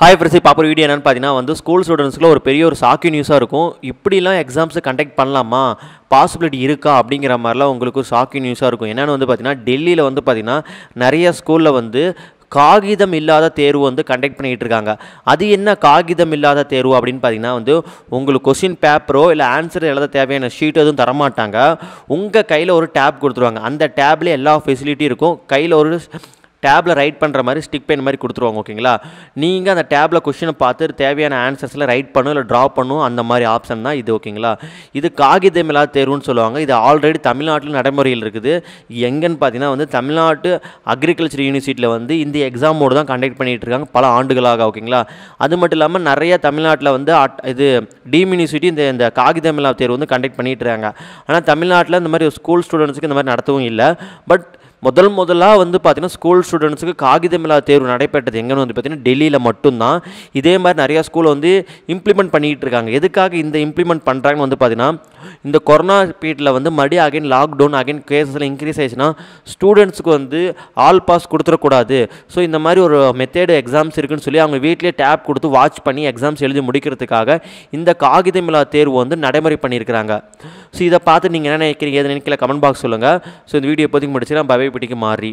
hi friends இப்போ அப்புறம் video என்னென்னு பார்த்தீங்கன்னா வந்து ஸ்கூல் ஸ்டூடெண்ட்ஸ்க்குள்ள ஒரு பெரிய ஒரு சாக்கி நியூஸாக இருக்கும் இப்படிலாம் எக்ஸாம்ஸை கண்டக்ட் பண்ணலாமா பாசிபிலிட்டி இருக்கா அப்படிங்கிற மாதிரிலாம் உங்களுக்கு ஒரு சாக்கி நியூஸாக இருக்கும் என்னென்னு வந்து பார்த்தீங்கன்னா டெல்லியில் வந்து பார்த்தீங்கன்னா நிறைய ஸ்கூலில் வந்து காகிதம் இல்லாத தேர்வு வந்து கண்டக்ட் பண்ணிகிட்டு இருக்காங்க அது என்ன காகிதம் இல்லாத தேர்வு அப்படின்னு பார்த்தீங்கன்னா வந்து உங்களுக்கு கொஸ்டின் பேப்பரோ இல்லை ஆன்சர் எழுத தேவையான ஷீட் எதுவும் தரமாட்டாங்க உங்கள் கையில் ஒரு டேப் கொடுத்துருவாங்க அந்த டேப்லேயே எல்லா ஃபெசிலிட்டியும் இருக்கும் கையில் ஒரு டேப்பில் ரைட் பண்ணுற மாதிரி ஸ்டிக் பெயின் மாதிரி கொடுத்துருவாங்க ஓகேங்களா நீங்கள் அந்த டேப்பில் கொஷினை பார்த்து தேவையான ஆன்சர்ஸில் ரைட் பண்ணும் இல்லை ட்ரா பண்ணும் அந்த மாதிரி ஆப்ஷன் தான் இது ஓகேங்களா இது காகிதம் இல்லாத தேர்வுன்னு சொல்லுவாங்க இது ஆல்ரெடி தமிழ்நாட்டில் நடைமுறையில் இருக்குது எங்கன்னு பார்த்தீங்கன்னா வந்து தமிழ்நாட்டு அக்ரிகல்ச்சர் யூனிவர்சிட்டியில் வந்து இந்த எக்ஸாம் மோட் தான் கண்டக்ட் பண்ணிகிட்டு இருக்காங்க பல ஆண்டுகளாக ஓகேங்களா அது மட்டும் இல்லாமல் நிறைய தமிழ்நாட்டில் வந்து இது டீம் யூனிவர்சிட்டி இந்த இந்த காகிதம் இல்லாத தேர்வு வந்து கண்டக்ட் பண்ணிகிட்டு இருக்காங்க ஆனால் தமிழ்நாட்டில் இந்த மாதிரி ஸ்கூல் ஸ்டூடெண்ட்ஸுக்கு இந்த மாதிரி நடத்தவும் இல்லை பட் முதல் முதலாக வந்து பார்த்திங்கன்னா ஸ்கூல் ஸ்டூடெண்ட்ஸுக்கு காகிதமில்லா தேர்வு நடைபெற்றது எங்கன்னு வந்து பார்த்திங்கன்னா டெல்லியில் மட்டும்தான் இதே மாதிரி நிறையா ஸ்கூலை வந்து இம்ப்ளிமெண்ட் பண்ணிகிட்டு இருக்காங்க எதுக்காக இந்த இம்ப்ளிமெண்ட் பண்ணுறாங்கன்னு வந்து பார்த்திங்கன்னா இந்த கொரோனா பீரியடில் வந்து மறுபடியும் அகைன் லாக்டவுன் அகைன் கேஸஸில் இன்க்ரீஸ் ஆயிடுச்சுன்னா ஸ்டூடெண்ட்ஸுக்கு வந்து ஆல் பாஸ் கொடுத்துடக்கூடாது ஸோ இந்த மாதிரி ஒரு மெத்தேடு எக்ஸாம்ஸ் இருக்குன்னு சொல்லி அவங்க வீட்டிலே டேப் கொடுத்து வாட்ச் பண்ணி எக்ஸாம்ஸ் எழுதி முடிக்கிறதுக்காக இந்த காகிதமில்லா தேர்வு வந்து நடைமுறை பண்ணியிருக்கிறாங்க ஸோ இதை பார்த்து நீங்கள் என்ன நினைக்கிறீங்க எது நினைக்கல கமெண்ட் பாக்ஸ் சொல்லுங்கள் ஸோ இந்த வீடியோ பற்றி முடிச்சுன்னா பவே പിടിക്ക് മാറി